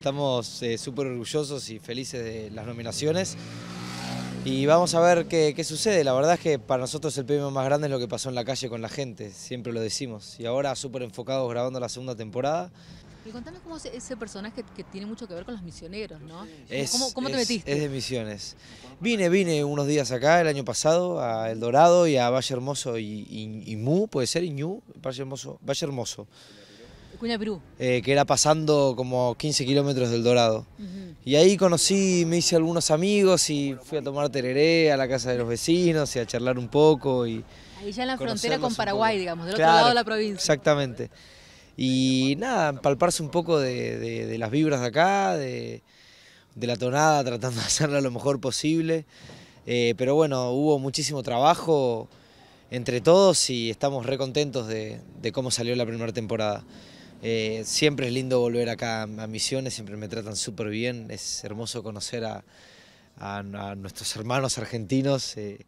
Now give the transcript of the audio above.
Estamos eh, súper orgullosos y felices de las nominaciones y vamos a ver qué, sucede. La verdad es que para nosotros el premio más grande es lo que pasó en la calle con la gente, siempre lo decimos. Y ahora súper enfocados grabando la segunda temporada. Y contame cómo es ese personaje que tiene mucho que ver con los misioneros, ¿no? Es, ¿Cómo, te metiste? Es de misiones. Vine, vine unos días acá el año pasado a El Dorado y a Valle Hermoso y, y, Mu, puede ser, y Ñu, Valle Hermoso. Valle Hermoso. Eh, que era pasando como 15 kilómetros del Dorado. Y ahí conocí, me hice algunos amigos y fui a tomar tereré a la casa de los vecinos y a charlar un poco. Y ahí ya en la frontera con Paraguay, digamos, del otro lado de la provincia. Exactamente. Y nada, palparse un poco de, las vibras de acá, de, la tonada, tratando de hacerla lo mejor posible. Eh, pero bueno, hubo muchísimo trabajo entre todos y estamos re contentos de cómo salió la primera temporada. Eh, siempre es lindo volver acá a Misiones, siempre me tratan súper bien, es hermoso conocer a, nuestros hermanos argentinos. Eh.